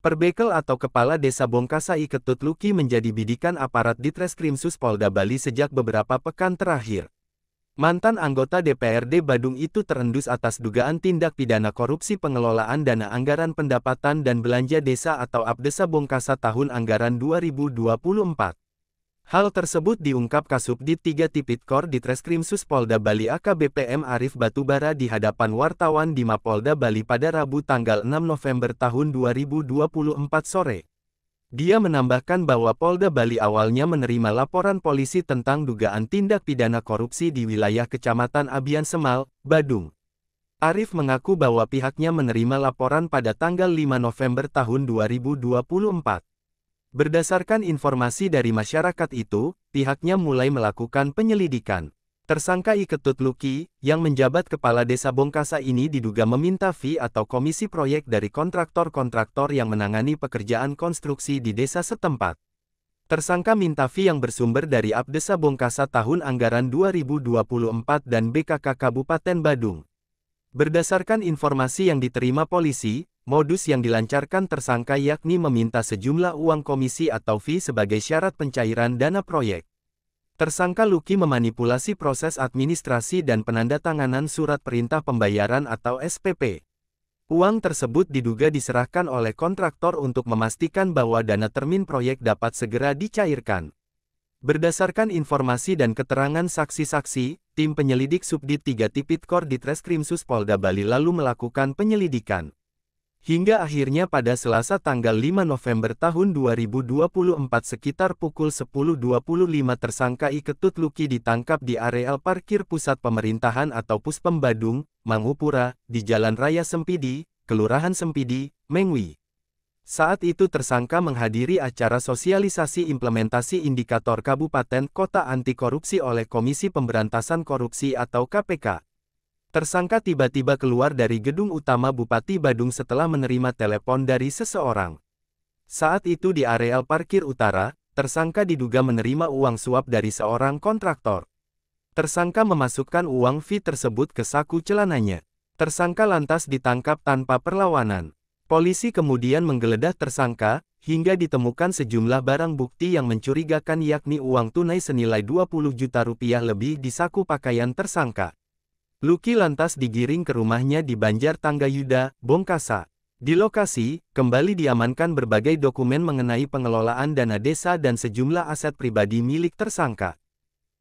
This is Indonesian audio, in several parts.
Perbekel atau Kepala Desa Bongkasai Ketut Luki menjadi bidikan aparat di Treskrimsus Polda Bali sejak beberapa pekan terakhir. Mantan anggota DPRD Badung itu terendus atas dugaan tindak pidana korupsi pengelolaan dana anggaran pendapatan dan belanja desa atau Abdesa Bongkasa tahun anggaran 2024. Hal tersebut diungkap Kasubdit 3 Kor di Treskrim Suspolda Bali AKBPM Arif Batubara di hadapan wartawan di Mapolda Bali pada Rabu tanggal 6 November tahun 2024 sore. Dia menambahkan bahwa Polda Bali awalnya menerima laporan polisi tentang dugaan tindak pidana korupsi di wilayah Kecamatan Abian Semal, Badung. Arif mengaku bahwa pihaknya menerima laporan pada tanggal 5 November tahun 2024. Berdasarkan informasi dari masyarakat itu, pihaknya mulai melakukan penyelidikan. Tersangka Iketut Luki, yang menjabat kepala desa Bongkasa ini diduga meminta fee atau komisi proyek dari kontraktor-kontraktor yang menangani pekerjaan konstruksi di desa setempat. Tersangka minta fee yang bersumber dari Abdesa Bongkasa tahun anggaran 2024 dan BKK Kabupaten Badung. Berdasarkan informasi yang diterima polisi, Modus yang dilancarkan tersangka yakni meminta sejumlah uang komisi atau fee sebagai syarat pencairan dana proyek. Tersangka Luki memanipulasi proses administrasi dan penandatanganan surat perintah pembayaran atau SPP. Uang tersebut diduga diserahkan oleh kontraktor untuk memastikan bahwa dana termin proyek dapat segera dicairkan. Berdasarkan informasi dan keterangan saksi-saksi, tim penyelidik Subdit 3 Tipit Kor di Treskrimsus Polda Bali lalu melakukan penyelidikan. Hingga akhirnya pada Selasa tanggal 5 November tahun 2024 sekitar pukul 10.25 tersangka Iketut Luki ditangkap di areal parkir pusat pemerintahan atau Puspem Badung, Mangupura, di Jalan Raya Sempidi, Kelurahan Sempidi, Mengwi. Saat itu tersangka menghadiri acara sosialisasi implementasi indikator Kabupaten Kota Anti Korupsi oleh Komisi Pemberantasan Korupsi atau KPK. Tersangka tiba-tiba keluar dari gedung utama Bupati Badung setelah menerima telepon dari seseorang. Saat itu di areal parkir utara, tersangka diduga menerima uang suap dari seorang kontraktor. Tersangka memasukkan uang fee tersebut ke saku celananya. Tersangka lantas ditangkap tanpa perlawanan. Polisi kemudian menggeledah tersangka, hingga ditemukan sejumlah barang bukti yang mencurigakan yakni uang tunai senilai 20 juta rupiah lebih di saku pakaian tersangka. Luki lantas digiring ke rumahnya di Banjar Tangga Yuda, Bongkasa. Di lokasi, kembali diamankan berbagai dokumen mengenai pengelolaan dana desa dan sejumlah aset pribadi milik tersangka.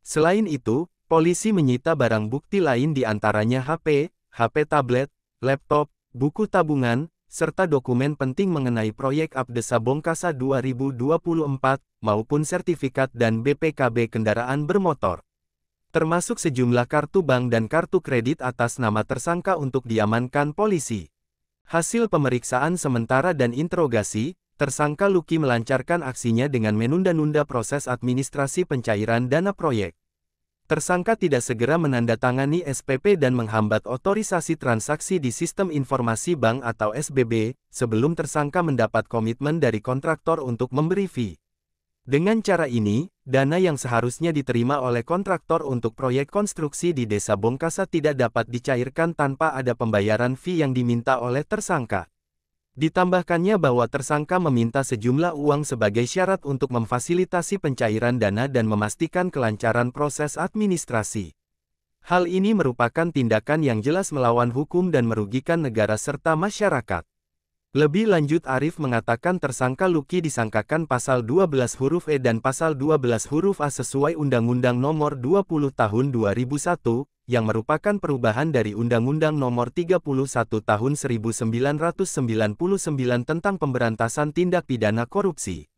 Selain itu, polisi menyita barang bukti lain di antaranya HP, HP tablet, laptop, buku tabungan, serta dokumen penting mengenai proyek Abdesa Bongkasa 2024, maupun sertifikat dan BPKB kendaraan bermotor termasuk sejumlah kartu bank dan kartu kredit atas nama tersangka untuk diamankan polisi. Hasil pemeriksaan sementara dan interogasi, tersangka Luki melancarkan aksinya dengan menunda-nunda proses administrasi pencairan dana proyek. Tersangka tidak segera menandatangani SPP dan menghambat otorisasi transaksi di Sistem Informasi Bank atau SBB, sebelum tersangka mendapat komitmen dari kontraktor untuk memberi fee. Dengan cara ini, dana yang seharusnya diterima oleh kontraktor untuk proyek konstruksi di Desa Bongkasa tidak dapat dicairkan tanpa ada pembayaran fee yang diminta oleh tersangka. Ditambahkannya bahwa tersangka meminta sejumlah uang sebagai syarat untuk memfasilitasi pencairan dana dan memastikan kelancaran proses administrasi. Hal ini merupakan tindakan yang jelas melawan hukum dan merugikan negara serta masyarakat. Lebih lanjut Arif mengatakan tersangka Luki disangkakan pasal 12 huruf E dan pasal 12 huruf A sesuai Undang-Undang Nomor 20 Tahun 2001, yang merupakan perubahan dari Undang-Undang Nomor 31 Tahun 1999 tentang pemberantasan tindak pidana korupsi.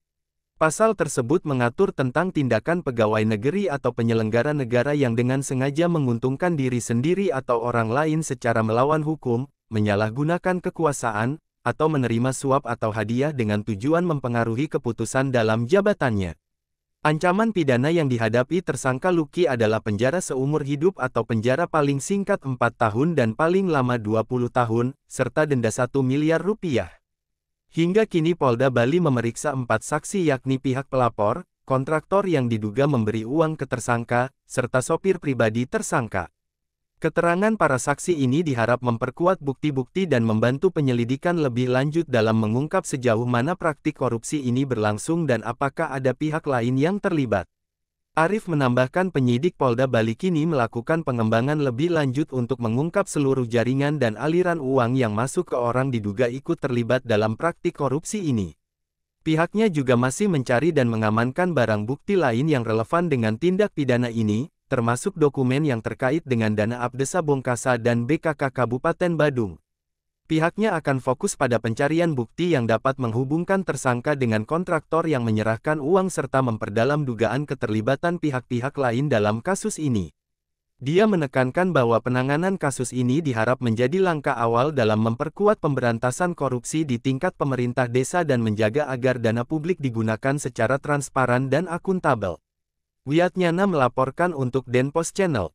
Pasal tersebut mengatur tentang tindakan pegawai negeri atau penyelenggara negara yang dengan sengaja menguntungkan diri sendiri atau orang lain secara melawan hukum, menyalahgunakan kekuasaan, atau menerima suap atau hadiah dengan tujuan mempengaruhi keputusan dalam jabatannya. Ancaman pidana yang dihadapi tersangka Luki adalah penjara seumur hidup atau penjara paling singkat 4 tahun dan paling lama 20 tahun, serta denda 1 miliar rupiah. Hingga kini Polda Bali memeriksa empat saksi yakni pihak pelapor, kontraktor yang diduga memberi uang ke tersangka, serta sopir pribadi tersangka. Keterangan para saksi ini diharap memperkuat bukti-bukti dan membantu penyelidikan lebih lanjut dalam mengungkap sejauh mana praktik korupsi ini berlangsung dan apakah ada pihak lain yang terlibat. Arif menambahkan penyidik Polda Bali kini melakukan pengembangan lebih lanjut untuk mengungkap seluruh jaringan dan aliran uang yang masuk ke orang diduga ikut terlibat dalam praktik korupsi ini. Pihaknya juga masih mencari dan mengamankan barang bukti lain yang relevan dengan tindak pidana ini, termasuk dokumen yang terkait dengan dana Abdesa Bongkasa dan BKK Kabupaten Badung. Pihaknya akan fokus pada pencarian bukti yang dapat menghubungkan tersangka dengan kontraktor yang menyerahkan uang serta memperdalam dugaan keterlibatan pihak-pihak lain dalam kasus ini. Dia menekankan bahwa penanganan kasus ini diharap menjadi langkah awal dalam memperkuat pemberantasan korupsi di tingkat pemerintah desa dan menjaga agar dana publik digunakan secara transparan dan akuntabel. Wiatnyana melaporkan untuk Denpos Channel.